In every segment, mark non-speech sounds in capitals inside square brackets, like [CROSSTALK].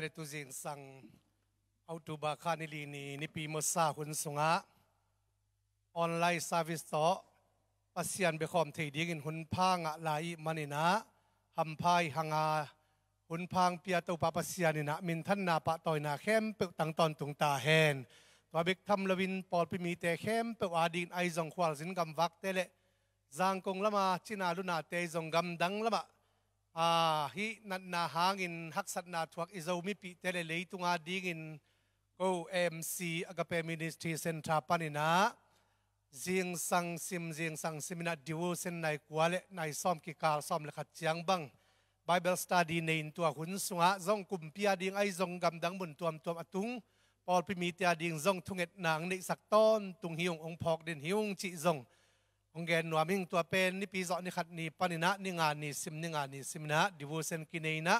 เดตุจิงสังเอาตับาคานิลีนีนิพีมซาคุณสงะออนไลน์ซาวิสต่อปัศยานเบคอมทีดีกินหุนพังอะไรมันินะหำพายหังาหุนพังเปียตุปาปัศยานินะมินทันนาปะตอยนาเข้มเปิดตังตอนตุงตาแหนตัวเบกทำละวินปอลพิมีเตเข้มเปิกอาดินไอจงควาลสินกำวักเตเลจางกงละมาชินาลุนาเตจงกำดังละมาอาฮีนัดนาฮางินฮักสัตนาทวักอิซามิปิเตเลเลยตุงาดิงินโอเอ็มซีอากาเปมินิสทีเซนทรัปันินาซิงสังซิมซิงสังซิมินาดิวเซนในกัวเลในซอมกิคาลซอมเลขัดจียงบังไบเบิลสตาดีในอินตัวหุนสุงะซ่องกุมพิอาดิงไอซ่งกำดังบุญตัวมตัวอตุงพอลพิมีเตียดิงซ่องทุงเอ็ดนางในสักต้นตุงฮิวงองพอกเดินฮิวงจิซ่งองเกนนัวมิงตัวเป็นนี่ปีสอนี่ขัดนี่ปานินะนี่งานนี่ซิมนี่งานนี่ซิมนะดิวเซนกินเนนะ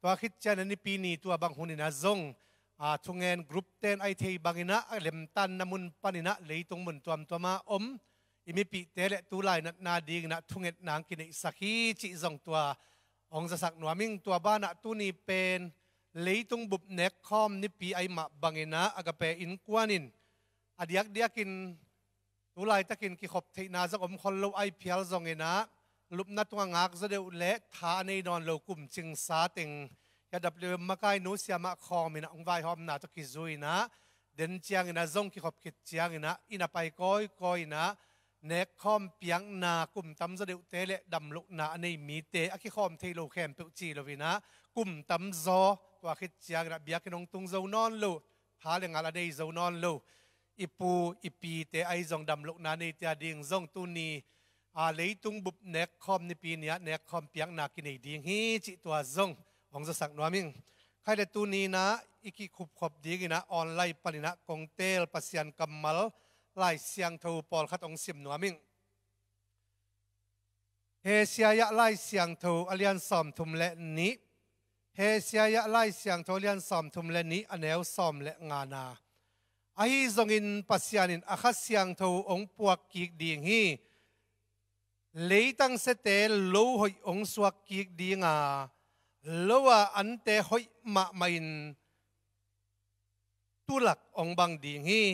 ตัวคิดเจนนี่ปีนี่ตัวบางหุนินะจงอาทุงเงนกรุ๊ปเต้นไอเทยบางินะเลมตันนมุนปานินะเลยตรงมุนตัวมตัวมาอมอิมิปีเตเลตูไลนัดนาดีนัดทุงเงินนางกินเอสักฮีจิจงตัวองจะสักนัวมิงตัวบ้านะตวนี่เป็นเลยตรงบุบเน็กคอมนี่ปีไอมาบางินะอากาเปอินกวานินอดียกเดียกินตูไลตะกินกิขบทีนาจะอมคนเราไอเพียลจงเงินะลุบนัดตัวงักจะเดือดเละทาในนอนเรากลุ่มจึงสาติงยาดับเรือมาไกลนูเสียมาคอมินะองไวหอมนาตะกิจุยนะ เดินเจียงนะจงกิขบกิเจียงนะอินาไปก้อยก้อยนะเนคคอมเปียงนากลุ่มตำจะเดือดเละดำลุกนาในมีเตะอีิคอมเทโลแคมเปิจีโลวินะกลุ่มตำจอตัวคิดเจียงนะเบียกินองตุงเจ้านอนลูพาเรองอะไรเจ้านอนลูอีปูอีปีเตไอจงดำลกนาในตียดิ่งจงตุนีอาเลยตุงบุบเนกคอมในปีนี้เนกคอมเปียงนากินในดิ่งฮีจิตัวจงองจะสักนัวมิงใครแต่ตุนีนะอีกขุบขบดีกินะออนไลน์ปนินะกงเตลปัสยันกัมมัลไลเสียงทูปอลคัดองสิมนัวมิงเฮเซียยะไล่เสียงทูอเลียนซอมทุมและนี้เฮเซียยะไล่เสียงทูอเลียนซอมทุมและนี้อเนวซอมและงานา a zongin pasianin a siang tho ong puak ki ding hi leitang se te lo hoi ong suak ki dinga loa ante hoi ma main tulak ong bang ding hi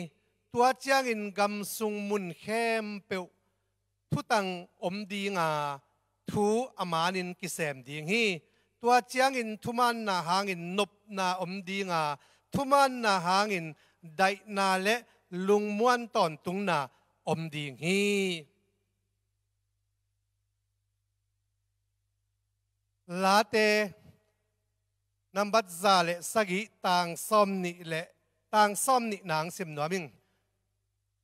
tua chiang in gam sung mun khem pe thu tang om dinga thu amanin kisem ding hi tua chiang in thuman na hangin nop na om dinga thuman na hangin đại na lệ lung muan tòn tung na om ding hi lá te nam bắt già lệ sa ghi tàng som nị lệ tang som nị nàng xiêm nói mình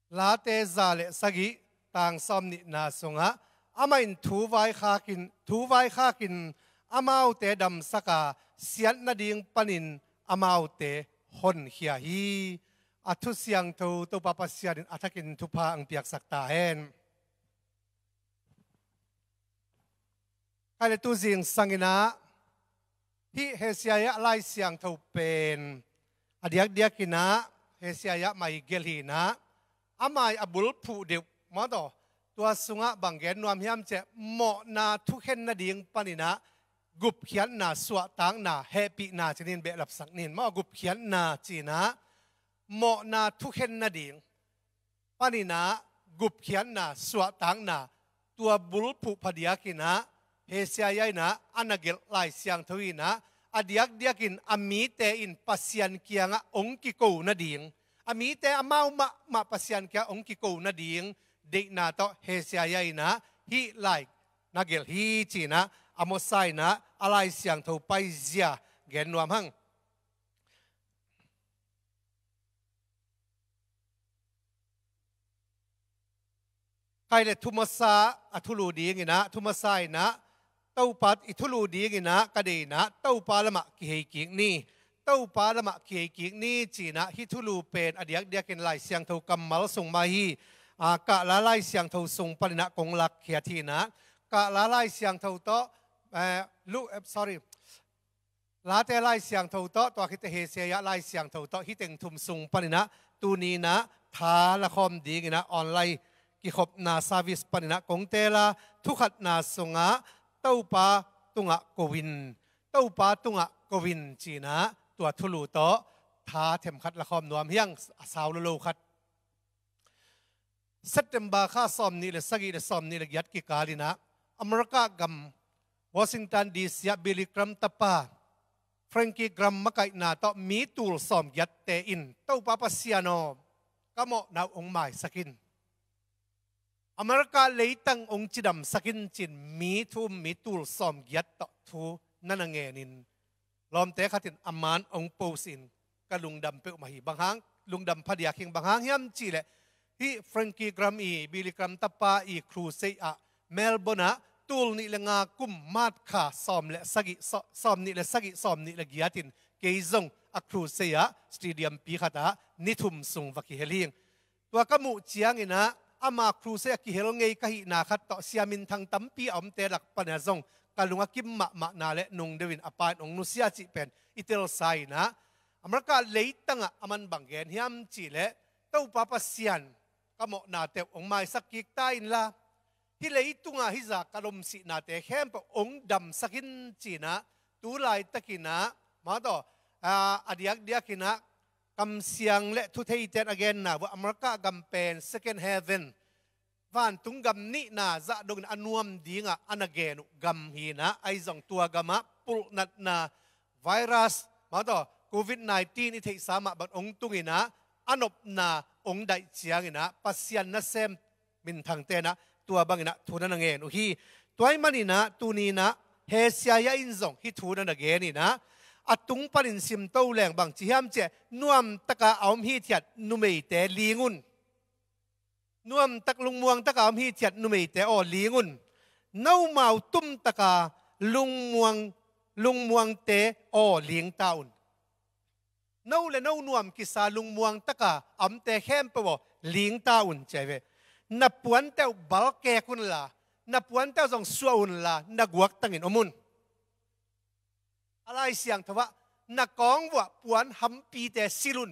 lá te già lệ sa ghi tàng som nị na sung á amain thu vai kha kin thu vai kha kin amau te dam saka sian na ding panin amau te หนเขียฮีอัทุเสียงทูตุปปัสยาดินอัฐกินทุพาอังเปียกสักตาเอนการตูจิงสังินะที่เฮเซียยะไลเสียงทูเป็นอดียกเดียกินะเฮเซียยะไม่เกลีนะอามายอบุลผูเดียวมาต่อตัวสุงะบังเกนนวมยามเจเหมาะนาทุกเห็นนาดิ่งปานินะกุบเขียนนาสวะตังนาแฮปีนาจีนินเบลับสังนินมากุบเขียนนาจีนะเหมาะนาทุกเห็นนาดิ่งปานินะกุบเขียนนาสวะตังนาตัวบุลุผูพเดียกินะเฮเซียยนะอันนัเกลไลเซียงทวีนะอดียกเดียกินอามีเตอินปัสยันเกียงองกิโกนาดิ่งอามีเตอามาวมามาปัสยันเกียองกิโกนาดิ่งเด็กนาโตเฮเซียยนะฮีไลนัเกลฮีจีนะอโมไซนะอะไรเสียงทูไปเสียเกนวมหังใครเลทุมาซาอทุลูดีงินะทุมาไซนะเต้าปัดอิทุลูดีงินะกะดีนะเต้าปาละมะกิเฮกิกนี่เต้าปาละมะกิเฮกิกนี่จีนะฮิทุลูเป็นอเดียกเดียกินไายเสียงเทากำมัลส่งมาฮีอากะละไลเสียงเทาส่งปรินะกงหลักเขียทีนะกะละไลเสียงเทาโตลูก sorry ลาเตไลเสียงเท่ตตัวคิดเฮเซียไลเสียงเท่ตฮิตเองทุมสุงปนินะตูนีนะทาละคอมดีกินะ ออนไลน์กิขบนาซาวิสปนินะกงเตลาทุขัดนาสงะเต้าปาตุงะกวินเต้าปาตุงะกวินจีนะตัวทุลูโตท้าเทมคัดละคอมนวมเฮียงสาวโลคัดสเตมบาค่าซอมนี่เลยสกีเลยซอมนี่เลยยัดกิกาลินะอเมริกากัมวอชิงตันดีเซียบิลิกรัมตะปาเฟรงกี้กรัมมะไกนาต่อมีตูลซอมยัดเตอินเต้าปาปัสียานอมกมอนาองไม่สักินอเมริกาเลยตั้งองค์จิดัมสักินจินมีทูมมีตูลซอมยัดต่อทูนั่นงเงนินลอมเตะขัดินอามานองปูสินกะลุงดำเปอมาฮีบางฮังลุงดำพัดีอาคิงบางฮังยำจีแหละที่แฟรงกี้กรัมอีบิลิกรัมตะปาอีครูเซียเมลเบินาตูลนี่ละงาคุมมาดขาสอมและสกิสอมนี่เละสกิสอมนี่ละกียตินเกยซงอัครูเซียสตีเดียมปีขัตานิทุมสุงวักเฮลิงตัวกมุเจียงนะอามาครูเซียกิเฮลงเงยกะหินาขัดต่อเสียมินทางตั้มปีอมเตลักปัญญซงกาลุงกิมมะมะนาและนุงเดวินอปานองนุเสียจิเป็นอิเตลไซนะอเมริกาเลยตั้งอามันบังเกนฮิมจิเลเต้าปาปัสยนกมนาเตองไม้สักกิกตาอินลา Ti lei tunga hi za kalom si na te hem pa ong dam sakin china tu lai takina ma to adiak diakina kam siang le thu thei ten again na wa amraka gam pen second heaven van tung gam ni na za dong anuam dinga anagenu gam hi na ai zong tua gama pull nát na virus ma to covid 19 i thei sama bat ong tungina anop na ong dai chiang ina pasian na sem min thang te na ตัวบังนะทูนันเงินอุฮีตัวไอ้มันนี่นะตูนีนะเฮเซียอินซงฮิทูนันเงินนี่นะอัตุงปันินซิมโตแรงบางจีฮัมเจนวมตะกาอมฮีเทียดนุเมเตลีงุนนวมตะลุงมวงตะกาอมฮีเทียดนุเมเตออลีงุนเน่าเมาตุ้มตะกาลุงมวงลุงมวงเตออเลียงตาอุนเน่าและเน่านวมกิสาลุงมวงตะกาอมเตเข้มปะว่เลียงตาอุนเจเ na puan teo bal ke kun la na puan teo zong sua un la na guak tangin omun alai siang thawa na kong wa puan ham pi te silun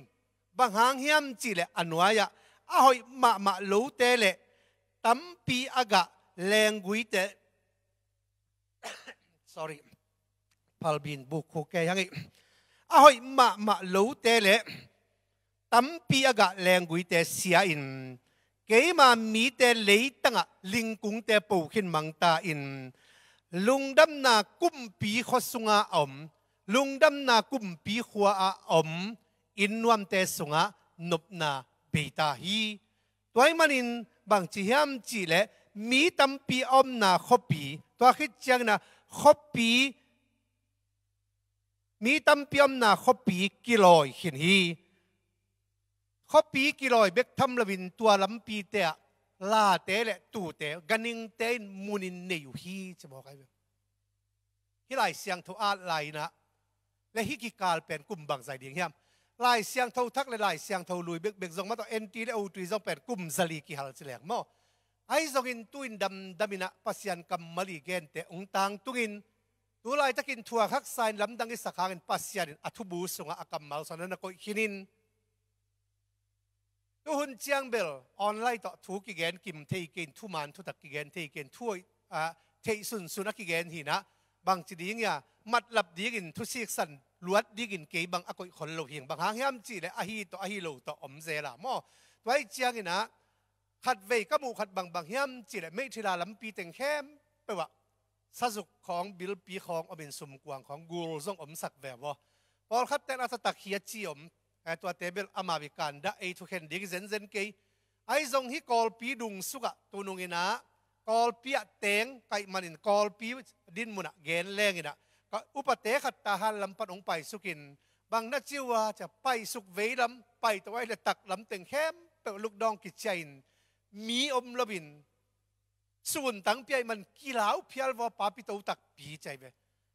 bang hang hiam chi le anwaya a hoi ma ma lo te le tam pi aga leng gui te [COUGHS] sorry palbin bu ko ke yangi a hoi ma ma lo te le tam pi aga leng gui te sia in กี่มามีแต่เลยตั้งลิงกุงแต่ปูขึ้นมังตาอินลุงดำนากุ้มปีขอสุงาอมลุงดำนากุ้มปีขัวอาอมอินววมแต่สุงานบนาเบตาฮีตัวมันินบางจีแฮมจีเละมีตํมปีอมนาขอปีตัวคิดจังนะขอปีมีตัมปีอมนาขอปีกิโลหินฮีขาปีกี่ลอยเบกทำละวินตัวลำปีเตะลาเตะและตู่เตะกันิงเตะมูนินเนอยู่ฮีจะบอกใครฮิไลเสียงทุอาไลนะและฮิกิกาลเป็นกลุ่มบางใจเดียงเฮียมลายเสียงเท่าทักลายเสียงเท่าลุยเบกเบกจงมาต่อเอ็นตีและอูตีจงเป็นกลุ่มสลีกิฮัลสิแหลงมอไอ้จงอินตุินดำดำมินะปัสยันกัมมลีเกนเตองตังตุอินตัวลายตะกินทัวคักไซน์ลำดังกิสขางอินปัสยันอัทุบูสงอากัมมาลสันนักอิคินินต้หุนเจียงเบลออนไลน์ต่อทุกิเกนกิมเทกินทุมันทุตักกิเกนเทกินทั่วอ่าเทสุนสุนักกิเกนหีนะบางจีดีเงียมัดหลับดีกินทุสีกสันลวดดีกินเกยบางอกุยคนโลหยงบางหางแฮมจีเลยอะฮีต่ออะฮีโลต่ออมเซล่ะมอไว้เจียงนะขัดเวก็มูขัดบางบางแฮมจีเลยไม่ทีลาลำปีแต็งแคมไปว่าสสุขของบิลปีของอเมนสุมกวางของกูรุซงอมสักแบบวาพอขัดแต่งอาสตักเฮียจีอมเอตัวเทเบิลอมาวิกันดาเอทุเคนดีกเซนเซนเกไอซงฮิคอลพีดุงสุกะตุนุงินะคอลพีอะเตงไกมันินคอลพีดินมุนักเกนแรงินะกอุปเทขัดตาหันลำปัดองไปสุกินบางนัจิวาจะไปสุกเวลำไปตัวไอเลตักลำเต็งแคมเปลุกดองกิจใจนมีอมลบินส่วนตั้งเปียมันกีลาวเพียลวอปาปิตตตักปีใจไป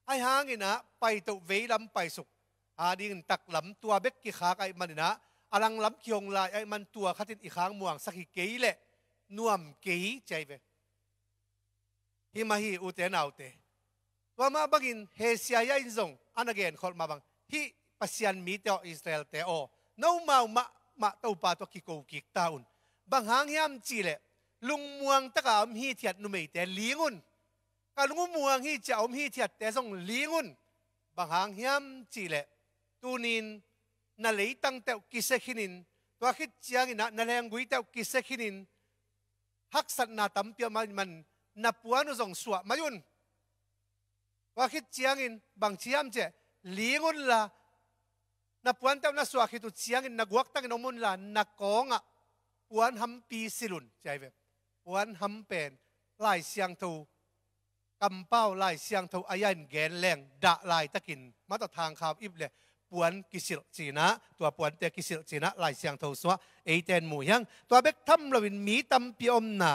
ไอหางินะไปตัวเวลำไปสุกอาดินงตักหลำตัวเบกกีิขาไอมันนะ อลังลำเคียงลายไอมันตัวขัดินอีข้างม่วงสักกก่เล่น่วมกี่ใจไปฮิมาฮีอุเตนเอาเตวัวมาบังอินเฮเซียยอินซงอันเกนอดมาบังฮิปัสยันมีเตออิสราเอลเตโอนู้มาวมามาเต้าปาตัวกิโกกิกตาอุนบางหางยามจีเล่ลุงม่วงตะกามฮีเทียดนุ่มเอเตลีงุนกาลุงม่วงฮีเจ้าฮีเทียดเต่ทงลีงุนบางหางยามจีเล่ tunin na leitang teo kisekinin tua khit chiang na na leng gui teo kisekinin hak sat na tampia man man na puano zong suwa mayun tua khit chiangin bang chiam che lingon la na puan teo na suwa khitu chiangin na guak tang nomun la na konga puan ham pi silun chai ve puan ham pen lai siang thu cầm bao lai siang thâu ai gen leng da lai takin mata thang khab ible ปวนกิสิลจีนะตัวปวนเตกิสิลจีนะลายเสียงเทสวะเอเตนหมูยังตัวเบกทำลวินมีตำปีอมนา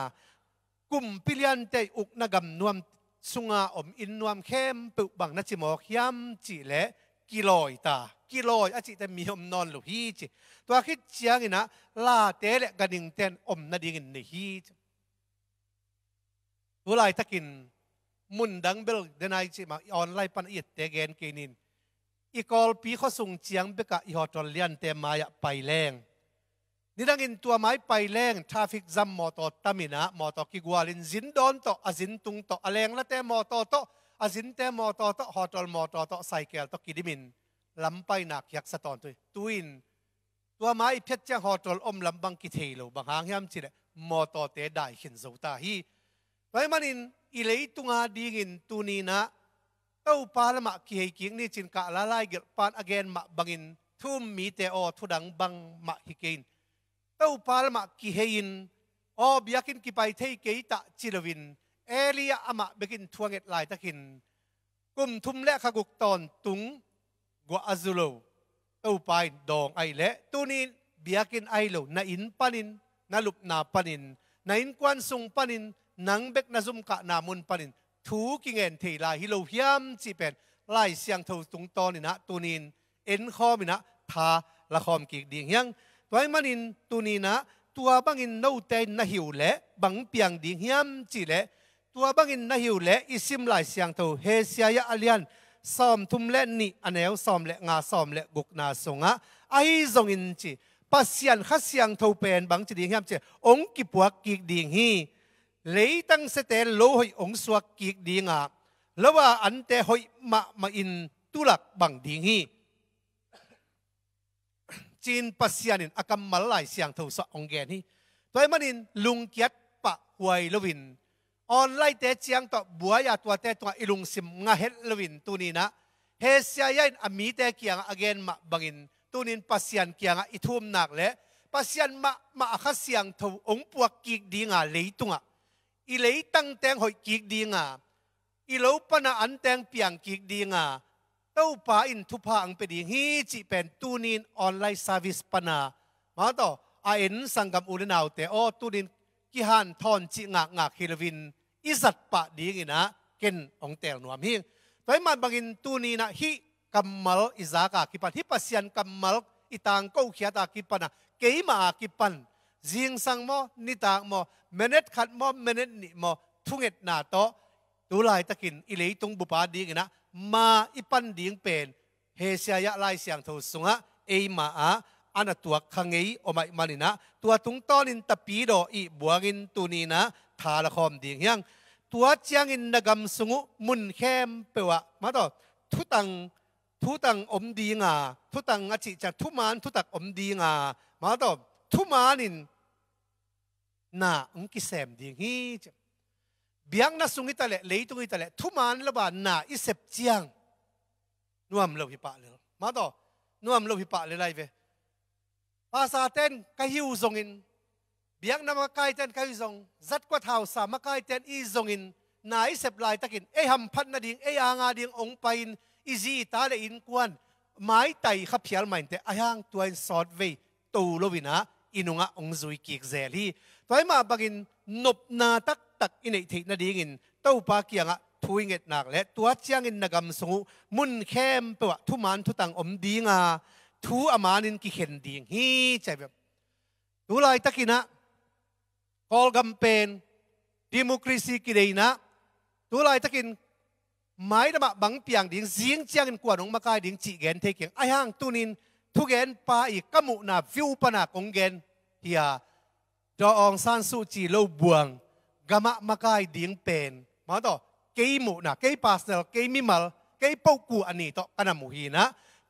กุมพิลียนเตอุกนกำนวมสุงาอมอินนวมเข้มปุบังนัจิมอกยำจีและกิลอยตากิลอยอจิแต่มีอมนอนหลุฮีจิตัวคิดเชียงนะลาเตและกันิงเตนอมนาดิงงนในฮีตัวลายตะกิน มุนดังเบลเดนไยจิมาออนไลน์ปันเอียดเตเกนเกนินอีกอลปีเขาส่งเจียงไปกะอีหอตอลเลียนเต็มมายะไปแรงนี่ดังอินตัวไม้ไปแรงทราฟิกซัมมอตอตามินะมอตอกิกวาลินซินดอนตออซินตุงตออแรงละแต่มอตอตออซินแต่มอตอตอหอตอลมอตอตอไซเคิลตอกิดิมินลำไปหนักยักสะตอนตัวตัวอินตัวไม้เพชรจ้าหอตอลอมลำบังกิเทโลบางหางยามจิเลมอตอเตได้เห็นโซตาฮีไว้มันอินอีเลยตุงาดีงินตูนีนะ tâu pa lama ki hei king ni chin ka la lai gel pan again ma bangin thum mi te o thudang bang ma hikein tâu pa lama ki hein o biakin ki pai thei ke ta chilawin elia ama bekin thuanget lai takin kum thum le khaguk ton tung gua azulo tâu pai dong ai le tunin biakin ai lo na in panin na lup na panin na in quan sung panin nang bek na zum ka na mun panin ถูกิเงินที่ลายฮิโลเฮียมจีเป็นไล่เสียงทูตุงตอนนี่นะตัวนินเอ็นคอมินะทาละคอมกิกดเฮียงตัวไอ้มันินตัวนี้นะตัวบางินโนเตนนะหิวเละบังเปียงดเฮงยมจีเละตัวบางินนะหิวเละอิซิมไล่เสียงทูเฮเซียอาเลียนซอมทุมเละนี่อันเอวซอมเละงาซอมเละกุกนาสงะไอ้ทรงอินจีปัสยันขัสยังทูเป็นบังจีดเฮงยมจีองกิบวกกิกดี่งฮี lấy tăng sẽ tế lô hồi ống xua kiệt đi ngạ lô và anh tế hồi mạ mà in tu lạc bằng đi nghi chin pasianin akam malai siang thâu sa ong gen hi toy manin lung kiat pa huai lovin online te chiang to buaya tua te tua ilung sim nga het lovin tunina he sia yain ami te kiang again ma bangin tunin pasian kiang ithum nak le pasian ma ma akha siang tho ong puak kik dinga leitunga อีเลยตั้งแตงหอยกีกดีงาอีเลปนาอันแตงเปียงกีกดีงาเต้าป่าอินทุพาังเปดีฮีจีเป็นตูนินออนไลน์ซอวิสปนามาต่ออาเอ็นสังกัมอุลนาวเตโอตูนินกิฮันทอนจีงากงากฮิลวินอิสัตปะดีงินะเกนองเตลนวมฮีต่อมันบังินตูนีนะฮีกัมมัลอิซากาคิปันฮิปัสยันกัมมัลอิตังกูขียตากิปันนะเกยมากิปันยิงสังมอนิตากมอเมเนตขัดมอเมเนตนิมอทุงเอ็ดนาโตตุลายตะกินอิเลยตุงบุปาดีกันนะมาอิปันดิ่งเป็นเฮเซียยะลายเสียงทศสงะเอมาอาอันตัวขังเออมามานินะ ตัวตุงต้อนินตะปีโดอีบัวกินตุนีนะทาละคอมดิ่งยังตัวเจียงอินนกำสุงุมุนเข้มเปวะมาต่อทุตังทุตังอมดีงาทุตังอจิจัตทุมานทุตักอมดีงามาต่อทุมานินนาองกิเซมดิ่งฮีเบียงนัสุงิตาเล่เลยตุงิตาเล่ทุมานละบานาอิเซบเจียงนวมเรพิปะเลยมาต่อนวมเรพิปะเลยไรเวภาษาเต้นกะฮิวซงอินเบียงนะมากายเต้นกะฮิวซงจัดกว่าเท้าสามากายเต้นอีซงอินนาิเสบลายตะกินเอ้หำพัดนาดิ่งเอ้อางาดิ่งองไปอินอีจีตาเลอินกวนไม้ไต่ขับเพียลใหม่แต่อายังตัวอินสอดเวตูโลวินะ inunga ong zui kik zel hi toy ma bagin nop na tak tak inei thei na ding in to pa kianga thui nget nak le tua chiang in nagam sungu mun khem pa thu man thu tang om dinga thu amanin ki hen ding hi chabe tu lai takina call campaign democracy ki deina tu lai takin mai da ma bang piang ding zing chiang in kwa nong makai ding chi gen the keng ai hang tunin ทุกเงินปาอีกกมุนาฟิวปนากงเงินเฮียจอองซานสูจีโลบวงกามะมะกายดิ้งเป็นมาต่อเกี่มุนาเกี่ปาสเนลเกี่มิมัลเกี่ปกูอันนี้ต่อกันมุฮีนะ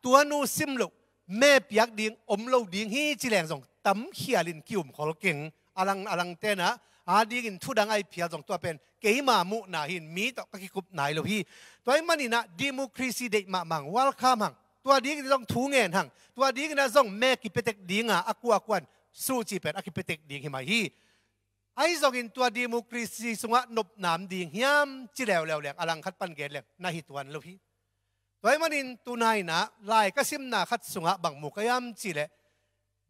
ตัวนูซิมลุกแม่เปียกดิ้งอมเลาดิ้งฮีจิแรงส่งตั้มเขียลินกิวมขอลเก่งอลังอลังเตนะอาดีกินทุดังไอเพียสองตัวเป็นเกี่มามุนาหินมีต่อกิคุบไหนลูกพี่ตัวไอ้มันนี่นะดิโมครีซีเด็กมามังวัลข้ามังตัวดีก็ต้องทูเงินหังตัวดีก็น่าส่งแม่กิเปตกดีงะอากัวาควันสู้จีเป็นอากิเปตกดีหิมาฮีไอ้ส่งอินตัวดีมุกรษซีสุงะนบหนามดีงยามจีหล้วหลวเหลวอลังคัดปันเกลเหลกนาฮิตวันลูฮี่ตัวมันอินตัวนายนะลายก็ซิมนาคัดสุงะบังมุกยามจีแหล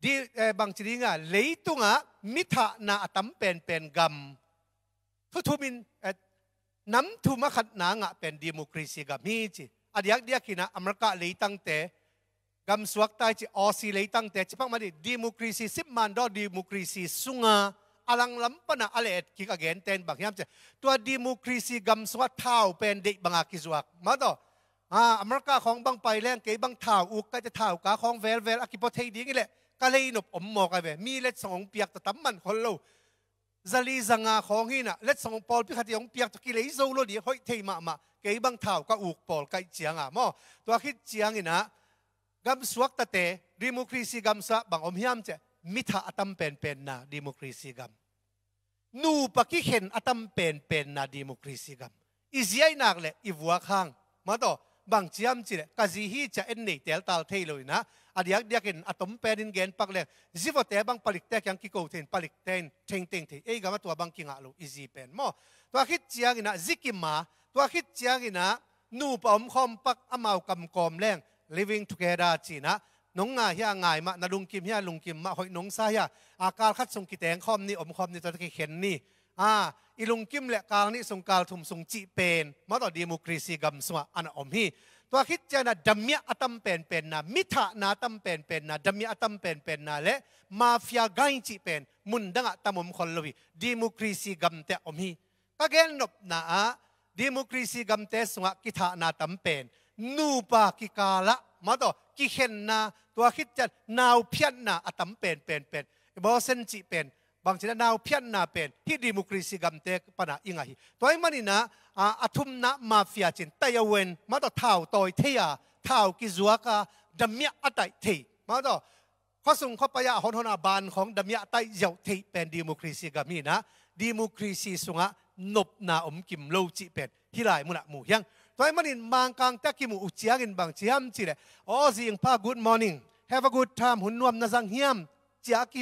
ดีเอบางจีดีงะเลยตุงะมิทะนาอตัมเป็นเป็นกรรมทุทุมินน้ำทุมขัดนางะเป็นดีมุกรษซีกับมีจีอาดียกเดียกินะอเมริกาเลยตั้งแต่กัมสวักตายจีออซีเลยตั้งแต่จีพังมาดิดิมครีซีสิบมันดอดิมครีซีสุงาอลังลัมปะนะอะไรกิกเกนเตนบางยามจะตัวดิมครีซีกัมสวักเท้าเป็นเด็กบางอาคิสวักมาตออ่าอเมริกาของบางไปแรงเกยบางเท้าอุกก็จะเท้ากาของแวลแวลอากิปเทดีงี้แหละก็เลยหนบอมหมอกไปแบบมีเล็สองเปียกแต่ตั้มมันคนเราจะลีจังอาของหินะเล็ดสองปอลพิคติองเปียกตะกี้เลยโซโลดีห่อยเทมามาเกยบังเท้าก็อุกปอลกไเจียงอ่ะมอตัวคิดเจียงอินะกัำสวกตะเตดิโมครีซีกมสะบังอมยิมเจมิถะอัตมเป็นเป็นนะดิโมครีซีกมนูปะกิเห็นอัตมเป็นเป็นนะดิโมครีซีกมอิจัยนักเลยอิวัวข้างมาต่อบางเจียมจีเล่ยกะจีฮีจะเอ็นนี่เตลตาเทเลยนะอันเดียกเดียกินอะตอมเป็นเงินปักเล็กจีวเตบางปลิกเตกยังกิโกเทนปลิกเตนเทงเทงเทเอ้ยกามาตัวบางกิงอลูอีจีเป็นมอตัวคิดเจียกินะจิกิมา ตัวคิดเจียกินะนูปอมคอมปักอมาวกำกอมแรง living together จีนะน้องงาเฮียง่ายมะนาลุงกิมเฮียลุงกิมมะหอยน้องซาเฮียอาการคัดส่งกิแตงคอมนี่อมคอมนี่ตัวที่เข็นนี่อ่าอีลุงกิมแหละการนี้สงการถุมสงจีเป็นมาต่อดีมมคริซีกัมสวะอันอมฮีตัวคิดเจนะดัมเมียอตัมเป็นเป็นนะมิถะนาตัมเป็นเป็นนะดัมเมียอตัมเป็นเป็นนะและมาเฟียไกจีเป็นมุนดังอตะมมคนลวีดีมมคริซีกัมเตอมฮีก็เกณฑ์นบนะดีมมคริซีกัมเตสวะกิถะนาตัมเป็นนูปากิกาละมาต่อกิเห็นนะตัวคิดจะนาวเพียนนาอตัมเป็นเป็นเป็นบอเซนจีเป็นบางทีนาวเพียนนาเป็นที่ดิมุกรีสิกัมเตกปนาอิงาฮตัวเองมันนนะอาทุมนะมาเฟียจินแต่ยเวนมาต่อเท้าตัวเทียเท้ากิจวักรดมยมีอัตไตเทมาต่อข้อสุงข้อปยาหนหนาบานของดมียไตเยาเทเป็นดิมุกรีสิกัมีนะดิมุกรีสิสุงะนบนาอมกิมโลจิเป็นฮิไรมุนะมูยังตัวเองมันนี่มังกังตะกิมูอุจยางินบางเชียมจีเลโอ้สิงพาก o ดมอร์นิ่ง have a good time หุ่นนวมนะสังเฮียมจากิ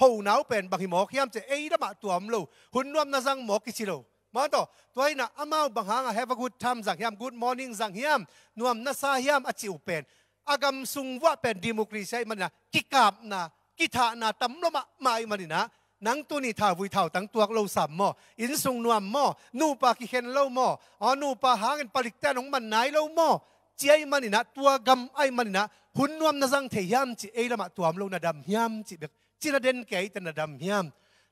หูหนาวเป็นบางทีหมอกยามจะเอ้ยระบาดตัวมลูหุ่นรวมนงสังหมอกกิสิโล มาต่อตัวให้นะอามาบางหางเฮฟกูดทำสังยามกูดมอร์นิ่งสังยามนวมนงซายามอจิอุเป็นอากรรมสุงวะเป็นดิโมครีใช่มันนะกิกาบนะกิธานะตำลมะาอีมันน่ะนังตัวนี้ท่าวุยท่าตั้งตัวเราสามหม้ออินสุงนวมหม้อนูปากิเค็นเล่าหม้ออ๋อนูปาหาเป็นปลิกแต่ของมันไหนเล่าหม้อเจียมันน่ะตัวกมไอมันน่ะหุ่นนวมนะสังเทียมจิเอละมาตัวมลรนะดำยามจิเบกจีระเดนเกยตันดำเฮียม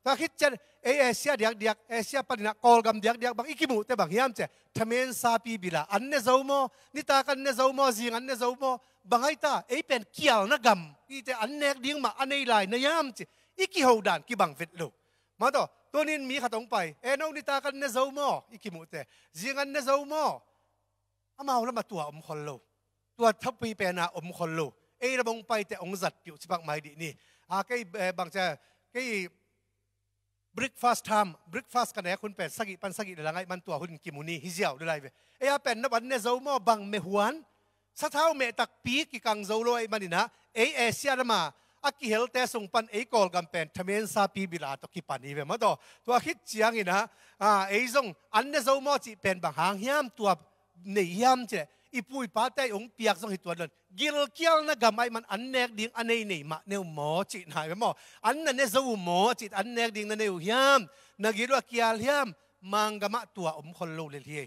ตาคิดเจะเอเชียเดียกเดียกเอเชียปดนนักกอลกัมเดียกเดียกบางอีกิมูแต่บางเฮียมเจทเมนซาปีบิลาอันเนซาวโมนิตากันเนซาวโมซิงอันเนซาวโมบางไอตาเอเป็นเกี่ยวนักกัมอีเจอันเนกดิ้งมาอันนยไลนายามเจอีกิหูด่านกิบังเฟตลูกมาต่อตัวนี้มีขัดองไปเอโนนิตากันเนซาวโมอีกิมูแต่ซิงอันเนซาวโมอามาเอาละมาตัวอมคอนลตัวทับปีเป็นอาอมคอนลเอระบงไปแต่องจัดผิวสิบักไม่ดีนี่อาเก่บางจะเกย์บริกฟาสทามบริกฟาสกันเนี่ยคุณเป็นสกิปันสกิเดลังไงมันตัวคุณกิมุนีฮิเจียวดูไรเวไอียเป็นนับวันเนี่ยเจ้าหมบางเมฮวนสัตว์เทธาเมตักปีกิกังเจ้าลอยมันนี่นะเอเอเชียรมาอักกิเฮลเตสุงปันไอ้กอลกัมเป็นทเมนซาปีบิลาตกิปันนี่เวยมาต่อตัวคิดเจียงอีนะอ่าไอ้ซงอันเนี่ยเจ้าหมจีเป็นบางหางยามตัวในยามเจอีปุยป้าแต่องเปียกสังหิตวันนั้นกิลเกียลนักำไมมันอันเนกดิ่งอันนี้นี่มาเนีวหมอจิตหายไปหมออันนั้นเนี่ยสู้หมอจิตอันเนกดิ่งนั่นเนี่ยหิ้มนักกิลว่าเกียลหิ้มมังกะมะตัวอมคนโลเลยที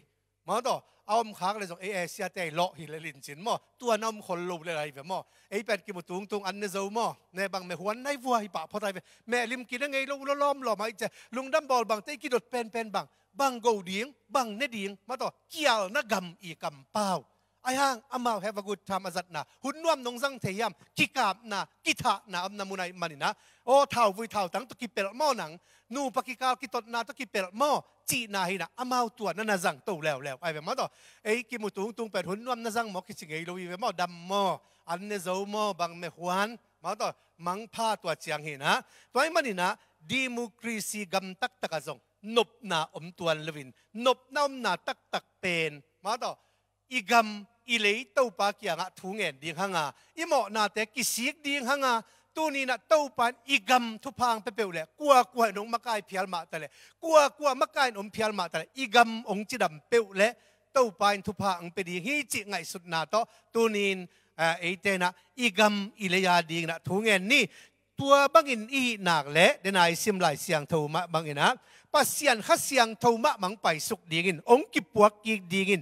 มาต่อเอาอมคักเลยส่งเอเชียแต่เลาะหินลลินสินหมอตัวน้ำคนลูเลยแบบหมอไอเป็ดกินหมดตุงตุงอันเนเจสาหมอในบางแม่หัวในวัวหิปะพอไทยแม่ลิมกินยังไงลุงล้อมหล่อมาอีจะลุงดัมบอลบางเตยกินดดเป็นเป็นบาง บางโกดิ่งบางเนดิ้งมาต่อเกียวนักกำอีกกำเป้าไอ้ฮางอามาเฮบกุทามาจัดนะหุ่นนวมนงสังเทียมกิกาบนะกิทะนาอันนามุไนมันนี่นะโอ้ท้าววิท้าวตั้งตุกิเปลหม้อหนังนู่ปกกิกาวกิตตนาตุกิเปลหม้อจีนาหินะอามาตัวนั้นนะจังโตแล้วแล้วไอ้แบบมั้ต่อไอ้กิมุตุงตุงเปิดหุ่นนวมนะจังหม้อคิสิงเอ้รู้วิเวหม้อดำหม้ออันเนื้อโหม้อบางเมฮวนมั้ต่อมังผ้าตัวเจียงหินนะตัวไอ้มันนี่นะดิมุครีซิกัมตักตะกะจงนบนาอมตัวลวินนบนาอมนาตักตักเป็นมั้ต่ออีกัมอิเลเต้าปากียงะทุงเงินดี่งหังะอิหมอนาเตกิสิกดี่งหังะตัวนี้นะเต้าปันอีกัมทุพางเปเปวเลกัวกัวนงมะกายพิลมาแต่เลยกัวกัวมะกายนงพิลมาแต่เลยอีกัมองจิดัมเปวเลเต้าปันทุพางเปดีฮีจิไงสุดนาโตตัวนี้เอเตนะอีกัมอิเลยาดี่นะทุงเงินนี่ตัวบางอินอีนักเละเดนายซิมไหลเสียงเทามะบางอินนะปัสเซียนขัสเสียงเทามะมังไปสุกดีงินองกิบปวกกีดีงิน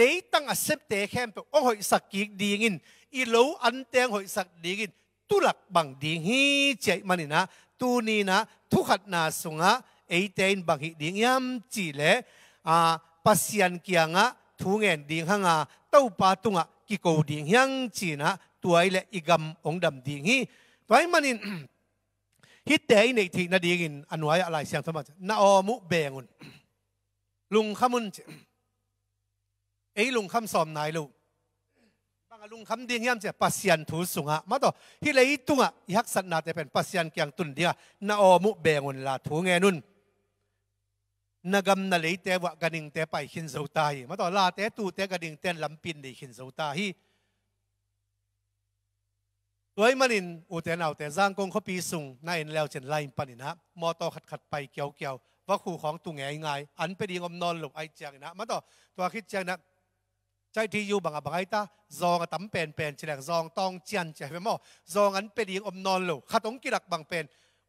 ลยตั้งอาเซปเตแคมเปอหอยสักกีดีงินอีโลอันเตงหอยสักดีงินตุลักบังดีงี้ใจมันนะตูนีนะทุกขนาสุงะเอเตนบังฮิดีงามจีเล่อาปัสยันกียงะทุงเงินดีงหงาเต้าปาตุงะกิโกดีงยังจีนะตัวไอเลอีกำองดำดีงี้ตัวไอมันนี่ฮิตเตยในที่นาดีงินอันวายอะไรเสียงสมบัตินาอมุเบงุนลุงขมุนจไอ้ลุงคำสอมนายลูกบางลุงคำดี้งยามจะปัสยันทูสุงะมาต่อฮิเลยตุงะยักษ์สันนาจะเป็นปัสยันเกียงตุนเดียนาอมุเบงุนลาทูเงนุนนกำนาเลยแตวะกันิงแต่ไปขินโซตาย มาต่อลาแต่ตูแต่กันิงแต่ลำปินดีขินโซตาฮีตัวไอ้มันินอุเตนเอาแต่ร่างกงเขาปีสุงนายเอ็นแล้วเจนไล่ปันินฮะมอตอขัดขัดไปเกี่ยวเกี่ยว ว่าคู่ของตุงแงง่ายอันไปดีงอมนอนหลบไอเจียงนะ มาต่อตัวคิดเจียงนะใจที่อยู่บังอะบังไอตาจองอะตั้มเป็นเป็นเฉลี่ยจอง ตองเจียนเจลีไม่หมอจองอันเป็นอีกอมนอนหลูขัดองกิรักบังเป็น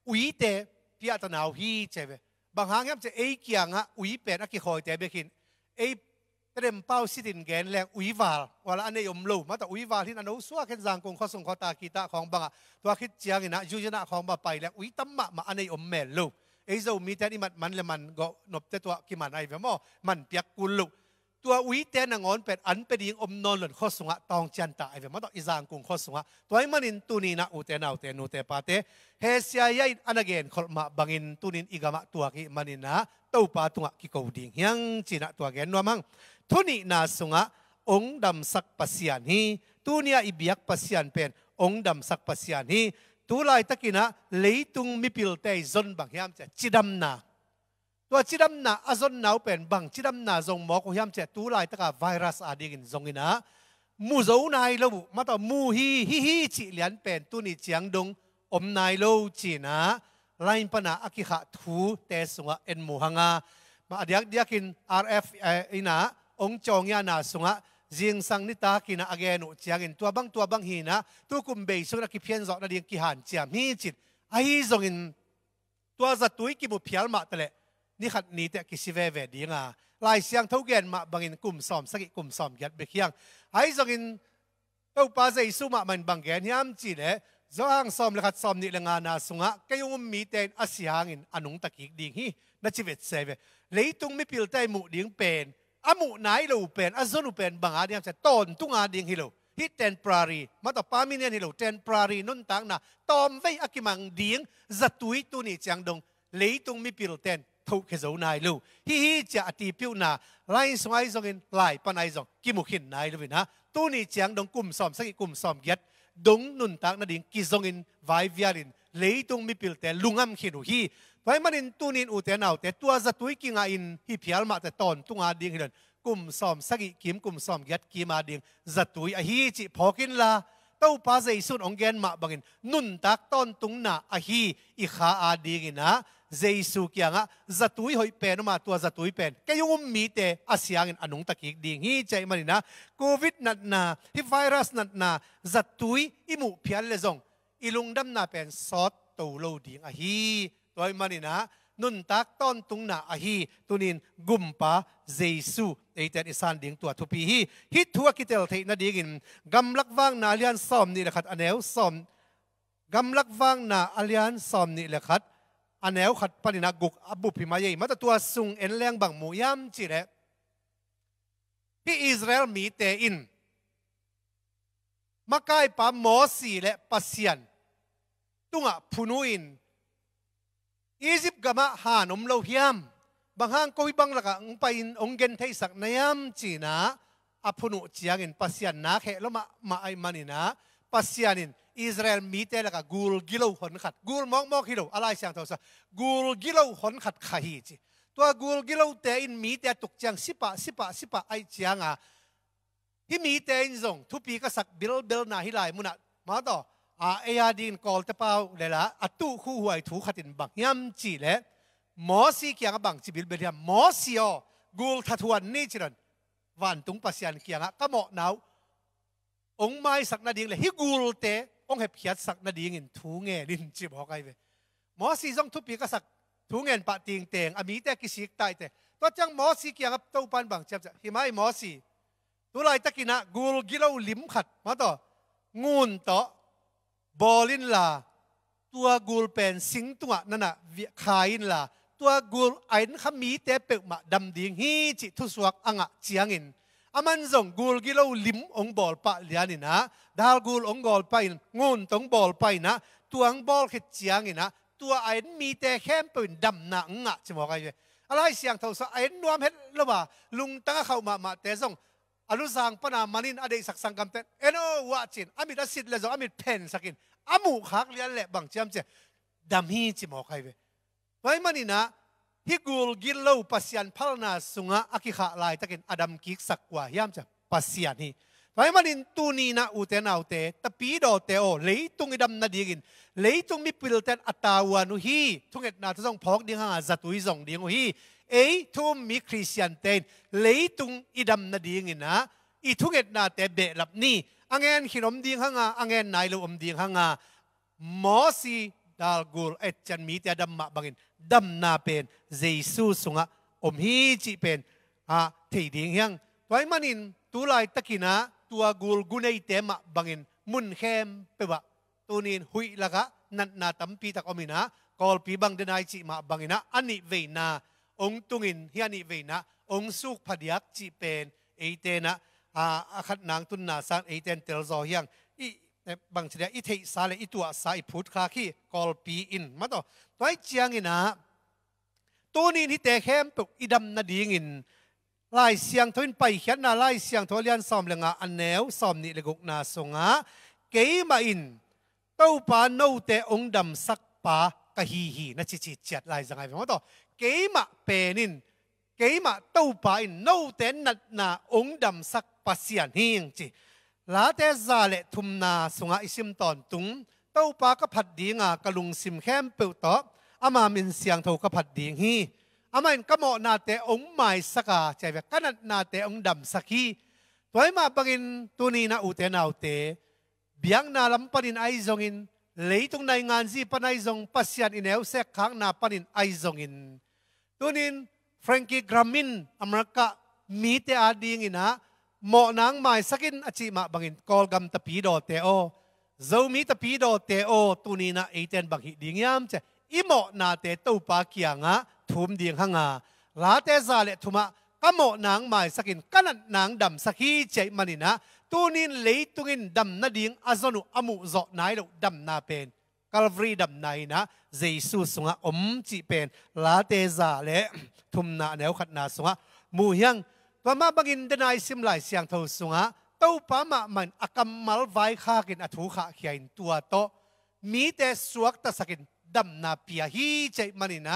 อุ้ยเตะพี่อาตนาวฮีเจไปบางหางแง่จะเอ้ยเกียงฮะอุ้ยเป็นอักข่คอยเตะเบกินเอ้ยเตรียมเป้าสิดินแกนแรงอุ้ยวาลว่าละอันนี้อมลูมาแต่อุ้ยวาที่นั่นเอาสวเข็นจางกงข้อส่งข้อตากีตาของบังอะตัวคิดเจียงนะยุชนะของบังไปแล้วอุ้ยตั้มมามาอันนี้อมแม่ลูเอ้ยเจ้ามีแต่นี่มันมันละมันก็หนบแต่ตัวกี่มันไอ้เหมอมันเปียกกุลลูกตัววุ้ยเตนงอนเป็ดอันเป็ดยิงอมนอนหล่นข้อสงะตองจันตาไอเวมันต้องอีจางกุงข้อสงะตัวไอ้มันินตุนีนะอุเตนาอุเตนูเตปาเตเฮเซียยัยอันเกนขอมาบังอินตุนินอีกามะตัวกิมันินะเต้ปาตุงะกิโกดิ่งยังจินะตัวเกนว่ามังทุนีนาสงะองดัมสักปัสยานีตุนียอิบยักปัสยานเป็นองดัมสักปัสยานีตุไลตะกินะเลยตุงมิพิลเตยจนบางยามจะจิดำนาตัวจิดำนาอจนหนาวเป็นบังจิดำนาจงหมอกุยามเจตูลายตะกาไวรัสอาดิกินจงอินะมูโจนายลบุมาต่อมูฮีฮีฮีจิเลียนเป็นตุนิเจียงดงอมนายโลจีนะไลน์ปนาอคิขะทูเตสุงะเอ็นมูฮังะมาอดียกเดียกิน RF อินะองจงยานาสุงะจิงสังนิตากินะอเกนุเจียงอินตัวบังตัวบังฮีนะตัวกุมเบยสุนักิเพียนจอกนาเดียงกิหันเจียมฮีจิตไอจงอินตัวจัตุยกิบุเพียลมาตะเละนี่ขัดนี้แต่กิสเวเวดีงาลายเสียงเท่าแกณมาบังอินกลุ่มซ้อมสักกลุ่มซ้อมยัดเบียงไอ้สักินเต้าป้าใจสุมามันบังแกณยาำจีเล่จ้างซ้อมและขัดซ้อมนี่ละงานาสุงะแกยงมีแต่อาศัยหางินอนุตะกิกดีงีีนัชิเวตเซเวเลยตุงไม่พิลใจหมู่ดี่งเป็นอาหมู่ไหนเราเป็นอาซนุเป็นบังอาเดียงจะต้นตุงอาดี่งฮิโลฮิตเตนปรารีมาต่อป้ามิเนียนฮิโลเตนปรารีนุนตังนะตอมไว้อากิมังดี่งจะตุยตุนี่จังดงเลยตุงไม่พิลเต็น thâu cái dấu này lưu hi hi chả tì piu na lai xoay dòng in lại pan ai dòng kim mục hin này lưu na tu ni chàng đồng cùng xóm sắc cùng xóm giết đúng nun tạc na đình kỳ dòng in vai vialin lấy tung mi pil te lungam khi nu hi vai manin tu nin u te nào te tua za tui ki nga in hi phial ma te ton tunga ding hilan kum som sagi kim kum som giat kim a ding za tui a hi chi phokin la tau pa sa isun ong gen mabangin nun tak ton tung na ahi ikha adingin ha Jesu kya nga zatui hoy pen ma tua zatui pen kayong umite asyangin anong takik ding hi chay manina covid nat na hi virus nat na zatui imu pial lezong ilungdam na pen sot tawlo ding ahi toy manina นุนตักต้อนตุงนาอหีตุนินกุมปาเจสุเอเตนอิสานดิงตัวทุพีฮีฮิตทัวกิเตลเทนดีกินกำลักว่างนาเลียนซ้อมนี่แหละครับอันแวซ้อมกำลักว่างนาอเลียนซ้อมนี่แหละครับอันแวขัดปนินากุกอบุพิมาเยมาตตัวสุงเอ็นแรงบังหมูยามจิเระที่อิสราเอลมีเตอินมาไก้ปามโมสีและปัสเซียนตุงะพูนุอินอียิปต์กมาหานมเลวียมบางฮังคุยบางละกันไปอินองเกนไทยสักนยมจีนะอพุนุจียงอินพัสยานนักเหรอมามาไอมันินะพัสยานินอิสราเอลมีแต่ละกักูลกิโลหนขัดกูลมองมองฮิโรอะไรเสียงทศกูลกิโลหนขัดขาฮีจีตัวกูลกิโลเตอินมีแต่ตุกจียงสิปะสิปะสิปะไอจียงอ่ะที่มีแต่ยินซงทุบปีกสักเบลเบลนาฮิไลมุนัดมาต่ออาเอียดินกอลเตปาเดละอตุคู่หวยถูขัดินบังยำจีเลหมอสีเกียงบังจิบิลเบียมมอสีอกูลทัดวันนี่จีรันวันตุงปัสยันเกียงก็เหมาะหนาวองไม้สักนาดิงเลยฮิกูลเตองเห็บเขียดสักนาดิงอินถูเงินจิบหอกไอเวมอสีซ่องทุบปีก็สักถูเงินปะติงเตงอามีแต่กิสิกตายแต่ตัวจังมอสีเกียงเต้าปันบังเจ็บจะหิม่หมอสีตัวไรตะกินะกูลกิโลลิมขัดมาต่องูนต่อบอลินลาตัวกูลเป็นสิงตัวนั่นน่ะขายนลาตัวกูลไอ้นขมีเตเป็กมาดำดิ่งฮีจิทุสวกอ่างเจียงินอามันส่งกูลกิโลลิมองบอลปะเลียนินะดาลกูลองกอลไปงูนตองบอลไปนะตัวองบอลเขจียงินะตัวไอ้นมีแต่แค่เป็นดำหนังอ่ะจะบอกไงอะไรเสียงเท่าสกไอ้นวมเห็ดหรือว่าลุงตั้งเข้ามามาแต่ส่ง aluzang pana manin ade sak sangkam ten eno watchin amit asit lezo amit pen sakin amu khak lian le bang chiam che dam hi chi mo khai ve vai manina higul gillo pasian phalna sunga akikha lai takin adam kik sakwa yam cha pasian hi vai manin tuni na uten autte tapi do te o leitung idam na digin leitung mi pil ten atawa nu hi thunget na thong phok ding ha zatui zong ding hi เอ้ทุ่มมีคริสเตียนเตนเลยตุงอิดัมนาดีงินะอีทุกเอ็ดนาแต่เบะหลับนี่อังเงนขีนมดีงหางาอังเงนนายลูมดีงหางาหมอซีดัลกูลเอ็ดจันมีแต่ดัมมาบังินดัมนาเป็นเยซูสุงะอมฮีจีเป็นอ่ะที่ดีงเฮียงตัวไอ้มันินตัวลาตะกินะตัวกูลกุนไยเตมาบังินมุนเข้มเปวะตัวนี้หุยละกะนันนาตัมปีตะกอมินะกอลปีบังเดนายจีมาบังินะอันนี้เวนาองตุงินเฮียนิเวนะองสุขพดยักจีเป็นเอเตนะอาขัดนางตุนนาสันเอเตนเตลซอเฮียงอีบางทีอีเทสาเลอีตัวสายพุทธคาขี้กอลปีอินมาต่อตัวเจียงินะตัวนี้ที่แต่เข้มปุกอีดำนาดีงินลายเสียงทวินไปเขียนนาลายเสียงทวเลียนซอมเลงาอันแนวซอมนี่เลกุกนาสงะเกยมาอินเต้าปาโนเตองดำสักปากะฮีฮีนะจิจิจัดลายสังไงเป็นวาต่อ kế mà bè nín kế mà tàu bà in nâu té nặt na ống đầm sắc bà xian hiền chỉ lá té ra lệ thum na sung isim tòn túng tàu bà có phật đi ngà cả lùng sim khem bêu tỏ ama min siang thâu có phật đi hi ama in cả mọ na té ống mai sắc à chạy về cả nặt na té ống đầm sắc hi tuổi mà bagin tu ni na u té nào té biang na lam panin ai zong in lấy tung này ngan gì pan ai zong pasian in eo sek khang nà panin ai zong in tunin Frankie Gramin Amerika mi te ading ina mo nang mai sakin achi ma bangin kol gam tapi do te o zo mi tapi do te o tunina eiten bang hi ding yam che imo na te to pa kianga thum ding hanga la te za le thuma mo nang mai sakin kanan nang dam sakhi chei manina tunin leitungin dam na ding azonu amu zo nai lo dam na pen กัลฟรีดับในนะเยซูสุงะอมจีเป็นลาเตซาและทุมนาแนวขัดนาสงะมูฮยังว่ามาบังอินเดนายซิมไหลเสียงเทาสงะเต้าป้ามามันอากำมัลไว้ข้ากินอถูขะเขียนตัวโตมีแต่สวกตะสกินดำนาเปียฮีใจมันินะ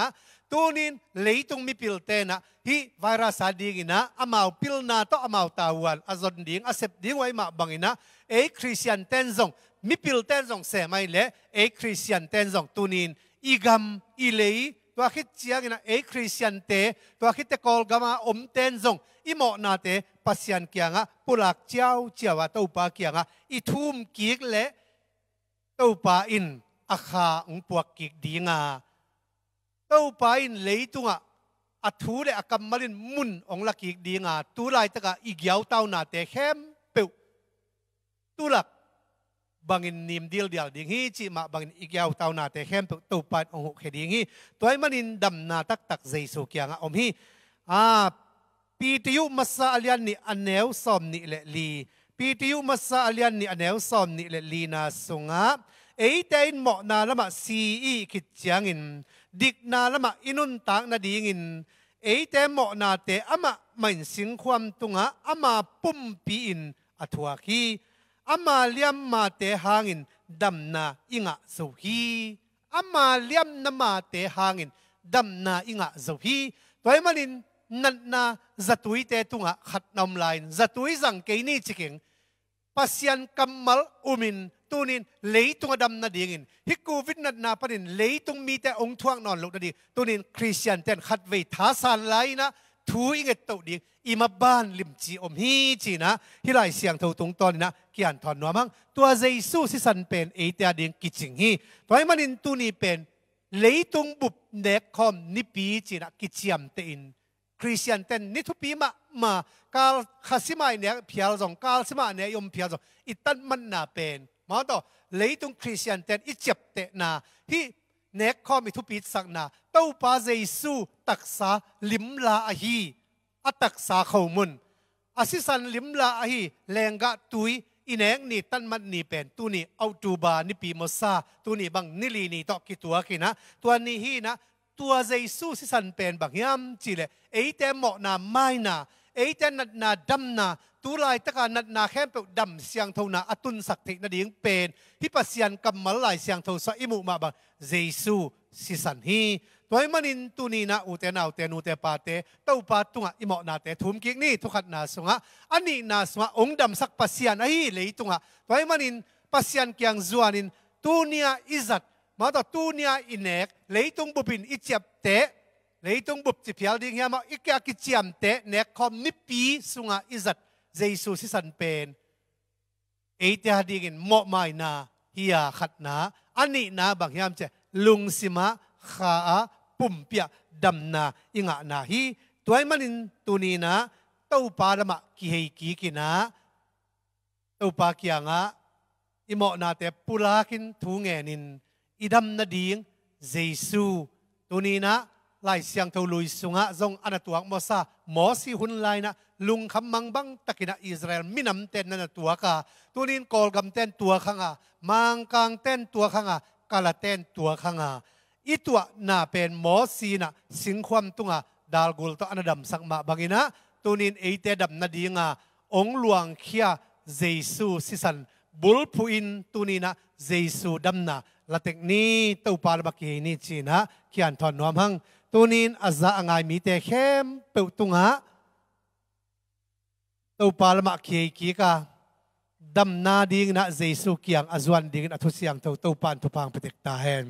ตัวนินเลยตรงมีพิลเตนะฮีไวรัสดีกินะอามาวพิลนาโตอามาวตาวันอจดิงอเซบดิงไว้มาบังอินะเอคริสเตียนเตนซงมิปิลเต้นส่งเสไม่เละเอคริสเตียนเต้นส่งตุนินอีกัมอีเลยตัวคิดเชียกินะเอคริสเตียนเตตัวคิดตะกอลกามาอมเต้นส่งอีหมอนาเตปัสยันเกียงะปุลักเจ้าเจ้าวะเต้าปาเกียงะอีทุ่มกิกเละเต้าปาอินอาคาองปวกกิกดีงาเต้าปาอินเลยตุงะอัทูเลอากำมลินมุนองลักกิกดีงาตูไลตะกะอีเกียวเต้านาเตเข้มเปิวตูลัก bangin nim dil dial ding hi chi ma bangin ikyaw taw na te hem tu pat ong khe ding hi toy manin dam na tak tak jaisu kya nga om hi a ptu masa alian ni anew som ni le li ptu masa alian ni anew som ni le li na sunga ei tein mo na lama si i kit chiang in dik na lama inun tak na ding in ei te mo na te ama main sing khwam tunga ama pum pi in athwa ki ama liam ma te hangin damna inga zo hi ama liam na ma te hangin damna inga zo hi toy manin nan na zatui te tunga khat nam lain zatui zang ke ni chiking pasian kamal umin tunin leitung adam na dingin hi covid nat na parin leitung mi te ong thuang non lok di tunin christian ten khat ve tha san lai na thu inget to ding ima ban lim chi om hi chi na hi lai siang tho tung ton na กีอันถอนนัวมั้งตัวเยซูสิสันเป็นเอเตียเดียงกิจิงฮีตัวไอ้มันอินตุนีเป็นเลยตุงบุบเด็กคอมนิปีจีนะกิจิยมเตินคริสเตียนเตนนิทุปีมะมากาลคาสิมาเนี่ยเพียรสองกาลสิมาเนี่ยยมเพียรสองอิตันมันนาเป็นมอต่อเลยตุงคริสเตียนเตนอิเจ็บเตนาที่เนกคอมิทุปีสักนาเต้าปาเยซูตักษาลิมลาอหีอตักษาเขามุนอาศิสันลิมลาอหีแรงกะตุยอีนเงนี่ตั้นมันนี่เป็นตัวนี่เอาจูบานี่ปีมอซาตัวนี่บางนิลีนี่ตอกิตัวกินะตัวนี้ฮีนะตัวเจสุสิสันเป็นบางยามจีเลเอ้ยแต่หมอกนาไม่นาเอ้ยแต่นัดนาดำนาตัวลายตะการนัดนาแค่เป็ดำเสียงเท่านาอตุนสักทินาดิงเป็นฮิปัสยันกำมะลายเสียงเท่าสอิมุมาบางเจสุสิสันฮี toy manin tunina uten auten te pate tau pa tunga imo na te thum ki ni thukat na sunga ani na sunga ongdam sak pasian ahi leitunga toy manin pasian kyang zuanin tunia izat mata tunia inek leitung bupin ichap te leitung bup ti phial ding yama ikya ki chiam te ne khom ni pi sunga izat jesu si san pen eite hadingin mo mai na hiya khat na ani na bang yam che lung sima ขาปุ่มเปียดำนาอิงะนาฮีตัวมันินตุนีนะเต้าปาละมะกิเฮกีกินะเต้าปากียงะอิโมนาเตปุลาคินทูเงนินอิดำนาดิงเจสูตุนีนะลายเสียงเทลุยสุงะจงอันตัวมอซาหมอสีหุนลายนะลุงคำมังบังตะกินะอิสราเอลมินำเต้นนันตัวกาตัวนี้กอลกำเต้นตัวข้างอ่ะมังกางเต้นตัวข้างอ่ะกาลเต้นตัวข้างอ่ะ itua na pen mo si na sina singkhwam tunga dalgul to anadam sang ma bangina tunin eite dam na dinga ong luang khia jesu sisan bulpuin tunina jesu damna latek ni to par baki ni china kian thon nom hang tunin azza angai mi te khem pe tunga to par ma khie ki ka dam na ding na jesu kiang azuan ding athu siang to to pan thu pang petek ta hen